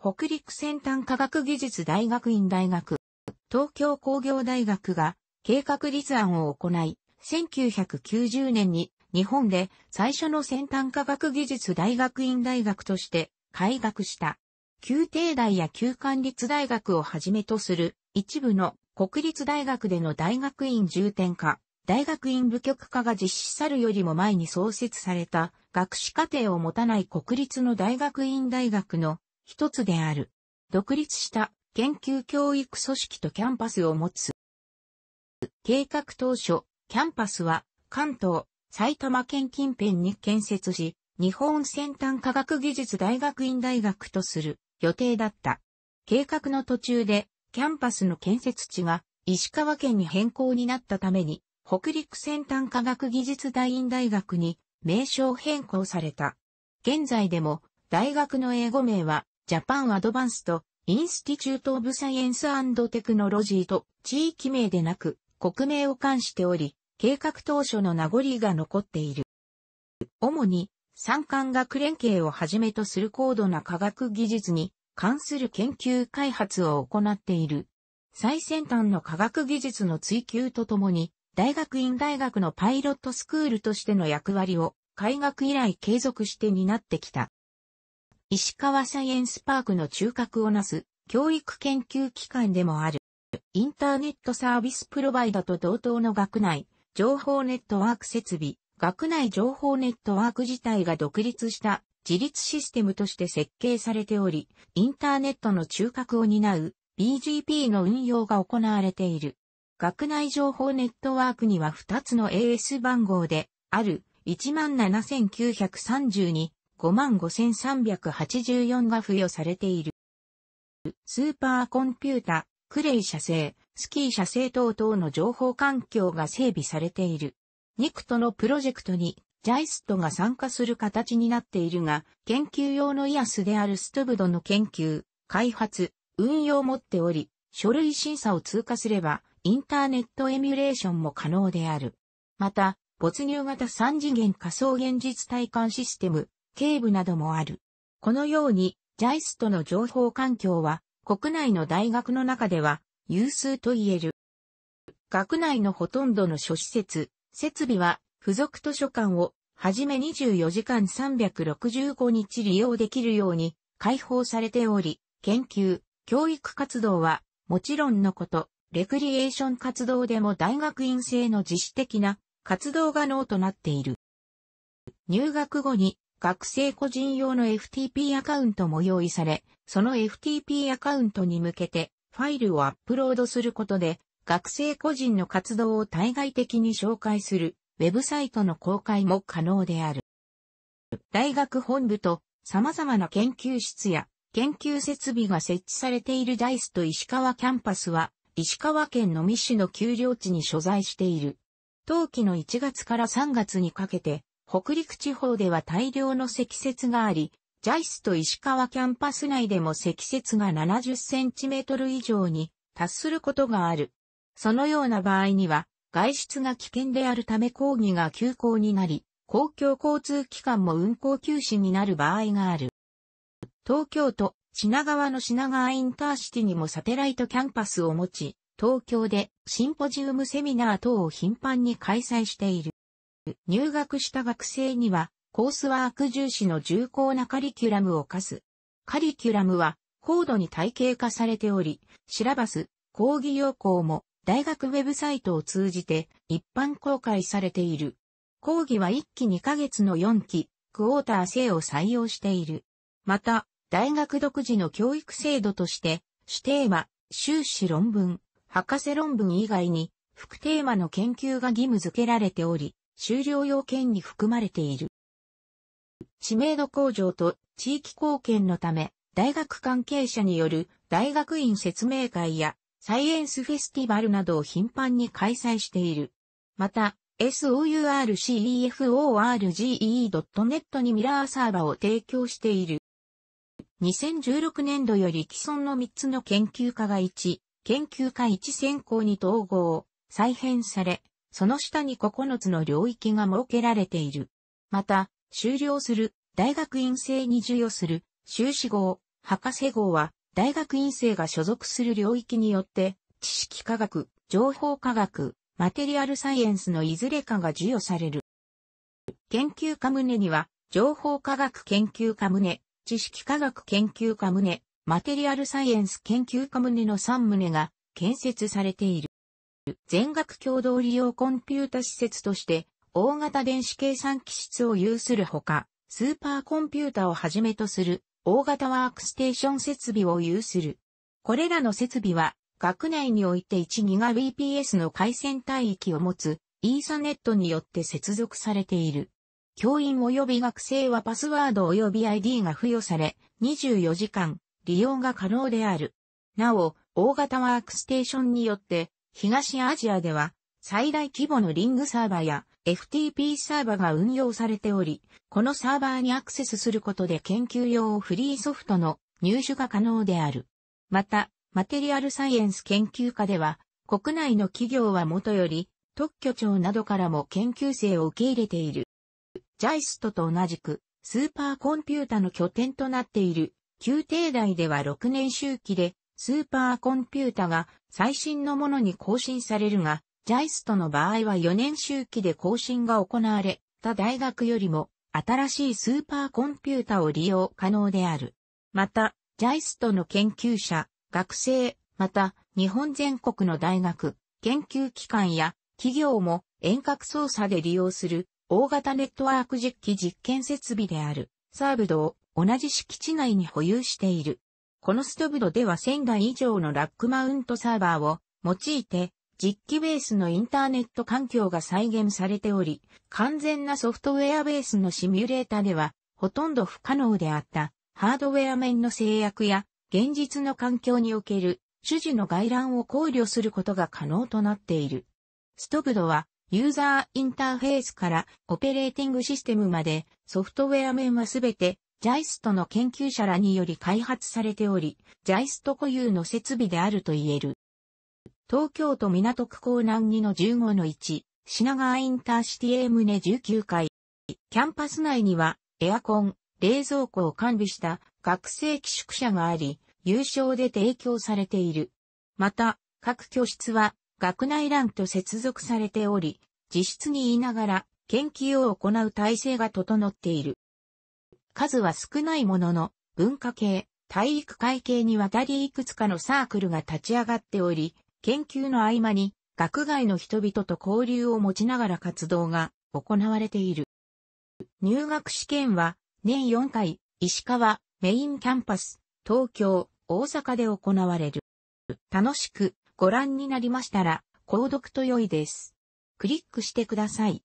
北陸先端科学技術大学院大学、東京工業大学が計画立案を行い、1990年に日本で最初の先端科学技術大学院大学として開学した。旧帝大や旧管立大学をはじめとする一部の国立大学での大学院重点化、大学院部局化が実施さるよりも前に創設された学士課程を持たない国立の大学院大学の一つである。独立した研究教育組織とキャンパスを持つ。計画当初、キャンパスは関東、埼玉県近辺に建設し、日本先端科学技術大学院大学とする予定だった。計画の途中で、キャンパスの建設地が石川県に変更になったために、北陸先端科学技術大院大学に名称変更された。現在でも大学の英語名はジャパンアドバンスト、インスティチュート・オブ・サイエンステクノロジーと地域名でなく国名を冠しており、計画当初の名残が残っている。主に、産官学連携をはじめとする高度な科学技術に関する研究開発を行っている。最先端の科学技術の追求とともに、大学院大学のパイロットスクールとしての役割を、開学以来継続して担ってきた。石川サイエンスパークの中核をなす教育研究機関でもある。インターネットサービスプロバイダと同等の学内、情報ネットワーク設備、学内情報ネットワーク自体が独立した自立システムとして設計されており、インターネットの中核を担う BGP の運用が行われている。学内情報ネットワークには2つの AS 番号である17932 55,384が付与されている。スーパーコンピュータ、クレイ社製、スキー社製等々の情報環境が整備されている。ニクトのプロジェクトにジャイストが参加する形になっているが、研究用のイアスであるストゥブドの研究、開発、運用を持っており、書類審査を通過すれば、インターネットエミュレーションも可能である。また、没入型三次元仮想現実体感システム、警部などもある。このように、ジャイストの情報環境は、国内の大学の中では、有数と言える。学内のほとんどの諸施設、設備は、付属図書館を、はじめ24時間365日利用できるように、開放されており、研究、教育活動は、もちろんのこと、レクリエーション活動でも大学院生の自主的な活動が能となっている。入学後に学生個人用の FTP アカウントも用意され、その FTP アカウントに向けてファイルをアップロードすることで、学生個人の活動を対外的に紹介するウェブサイトの公開も可能である。大学本部と様々な研究室や研究設備が設置されているダイスと石川キャンパスは、石川県の三市の丘陵地に所在している。冬季の1月から3月にかけて、北陸地方では大量の積雪があり、ジャイスと石川キャンパス内でも積雪が70センチメートル以上に達することがある。そのような場合には、外出が危険であるため講義が休校になり、公共交通機関も運行休止になる場合がある。東京都品川の品川インターシティにもサテライトキャンパスを持ち、東京でシンポジウムセミナー等を頻繁に開催している。入学した学生には、コースワーク重視の重厚なカリキュラムを課す。カリキュラムは、高度に体系化されており、シラバス、講義要項も、大学ウェブサイトを通じて、一般公開されている。講義は1期2ヶ月の4期、クォーター制を採用している。また、大学独自の教育制度として、指定は、修士論文、博士論文以外に、副テーマの研究が義務付けられており、終了要件に含まれている。知名度向上と地域貢献のため、大学関係者による大学院説明会やサイエンスフェスティバルなどを頻繁に開催している。また、sourcefo.rge.net にミラーサーバーを提供している。2016年度より既存の3つの研究科が1、研究科1選考に統合、再編され、その下に9つの領域が設けられている。また、修了する、大学院生に授与する、修士号、博士号は、大学院生が所属する領域によって、知識科学、情報科学、マテリアルサイエンスのいずれかが授与される。研究科棟には、情報科学研究科棟知識科学研究科棟マテリアルサイエンス研究科棟の3棟が建設されている。全額共同利用コンピュータ施設として、大型電子計算機室を有するほか、スーパーコンピュータをはじめとする大型ワークステーション設備を有する。これらの設備は、学内において 1GBps の回線帯域を持つイーサネットによって接続されている。教員及び学生はパスワード及び ID が付与され、24時間利用が可能である。なお、大型ワークステーションによって東アジアでは最大規模のリングサーバーや FTP サーバーが運用されており、このサーバーにアクセスすることで研究用フリーソフトの入手が可能である。また、マテリアルサイエンス研究科では、国内の企業はもとより、特許庁などからも研究生を受け入れている。JIST と同じく、スーパーコンピュータの拠点となっている、宮廷大では6年周期でスーパーコンピュータが最新のものに更新されるが、JIST の場合は4年周期で更新が行われた大学よりも新しいスーパーコンピュータを利用可能である。また、JIST の研究者、学生、また日本全国の大学、研究機関や企業も遠隔操作で利用する大型ネットワーク実機実験設備であるサーブドを同じ敷地内に保有している。このストブドでは1000台以上のラックマウントサーバーを用いて実機ベースのインターネット環境が再現されており、完全なソフトウェアベースのシミュレータではほとんど不可能であったハードウェア面の制約や現実の環境における主事の外乱を考慮することが可能となっている。ストブドはユーザーインターフェースからオペレーティングシステムまでソフトウェア面はすべてジャイストの研究者らにより開発されており、ジャイスト固有の設備であると言える。東京都港区港南2の15の1、品川インターシティへ棟19階。キャンパス内には、エアコン、冷蔵庫を完備した学生寄宿舎があり、有償で提供されている。また、各居室は学内欄と接続されており、自室にいながら研究を行う体制が整っている。数は少ないものの、文化系、体育会系にわたりいくつかのサークルが立ち上がっており、研究の合間に学外の人々と交流を持ちながら活動が行われている。入学試験は年4回、石川、メインキャンパス、東京、大阪で行われる。楽しくご覧になりましたら、購読と良いです。クリックしてください。